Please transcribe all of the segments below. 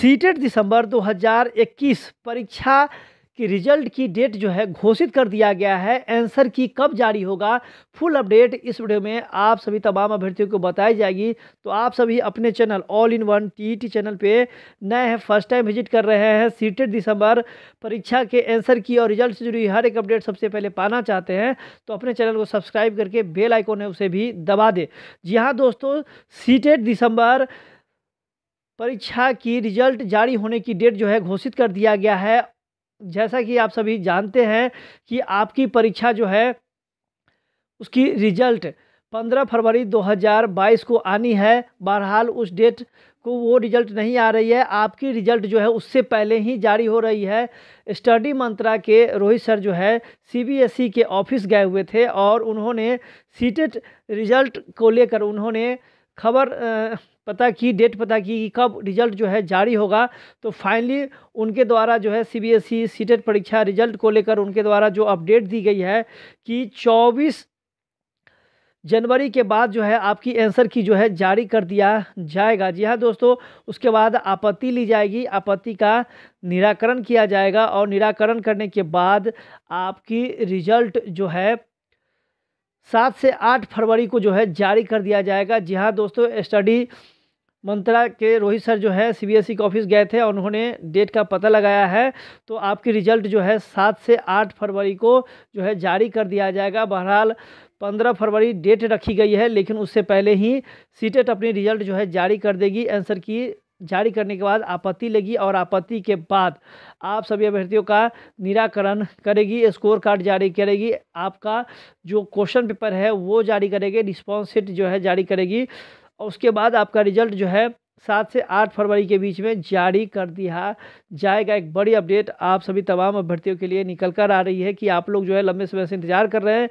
CTET दिसंबर 2021 परीक्षा की result की डेट जो है घोषित कर दिया गया है आंसर की कब जारी होगा फुल अपडेट इस वीडियो में आप सभी तमाम अभ्यर्थियों को बताई जाएगी तो आप सभी अपने channel all in one T channel पे नए हैं फर्स्ट टाइम विजिट कर रहे हैं सीटेड दिसंबर परीक्षा के आंसर की और रिजल्ट से जुड़ी हर एक अपडेट सबसे पहले पाना चाहते हैं तो अपने चैनल को सब्सक्राइब करके बेल आइकॉन है उसे भी दबा दें जी हाँ दोस्तों सीटेड दिसंबर परीक्षा की रिजल्ट जारी होने की डेट जो है घोषित कर दिया गया है जैसा कि आप सभी जानते हैं कि आपकी परीक्षा जो है उसकी रिजल्ट 15 फरवरी 2022 को आनी है बहरहाल उस डेट को वो रिजल्ट नहीं आ रही है आपकी रिजल्ट जो है उससे पहले ही जारी हो रही है स्टडी मंत्रा के रोहित सर जो है सीबीएसई के ऑफिस गए हुए थे और उन्होंने सीटेट रिजल्ट को लेकर उन्होंने खबर पता की डेट पता की कि कब रिज़ल्ट जो है जारी होगा तो फाइनली उनके द्वारा जो है सीबीएसई सीटेट परीक्षा रिज़ल्ट को लेकर उनके द्वारा जो अपडेट दी गई है कि 24 जनवरी के बाद जो है आपकी आंसर की जो है जारी कर दिया जाएगा जी हाँ दोस्तों उसके बाद आपत्ति ली जाएगी आपत्ति का निराकरण किया जाएगा और निराकरण करने के बाद आपकी रिजल्ट जो है सात से आठ फरवरी को जो है जारी कर दिया जाएगा जी हाँ दोस्तों स्टडी मंत्रा के रोहित सर जो है सीबीएसई e के ऑफिस गए थे और उन्होंने डेट का पता लगाया है तो आपकी रिजल्ट जो है सात से आठ फरवरी को जो है जारी कर दिया जाएगा बहरहाल पंद्रह फरवरी डेट रखी गई है लेकिन उससे पहले ही सीटेट अपनी रिजल्ट जो है जारी कर देगी आंसर की जारी करने के बाद आपत्ति लगी और आपत्ति के बाद आप सभी अभ्यर्थियों का निराकरण करेगी स्कोर कार्ड जारी करेगी आपका जो क्वेश्चन पेपर है वो जारी करेगी रिस्पॉन्स सीट जो है जारी करेगी और उसके बाद आपका रिजल्ट जो है सात से आठ फरवरी के बीच में जारी कर दिया जाएगा एक बड़ी अपडेट आप सभी तमाम अभ्यर्थियों के लिए निकल कर आ रही है कि आप लोग जो है लंबे समय से इंतज़ार कर रहे हैं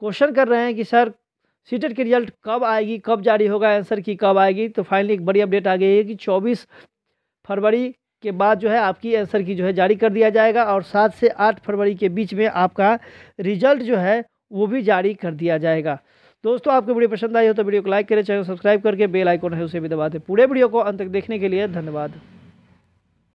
क्वेश्चन कर रहे हैं कि सर सीटेट की रिजल्ट कब आएगी कब जारी होगा आंसर की कब आएगी तो फाइनली एक बड़ी अपडेट आ गई है कि चौबीस फरवरी के बाद जो है आपकी आंसर की जो है जारी कर दिया जाएगा और सात से आठ फरवरी के बीच में आपका रिजल्ट जो है वो भी जारी कर दिया जाएगा दोस्तों आपको वीडियो पसंद आई हो तो वीडियो को लाइक करें चैनल सब्सक्राइब करके बेल आइकॉन है उसे भी दबा दें पूरे वीडियो को अंत तक देखने के लिए धन्यवाद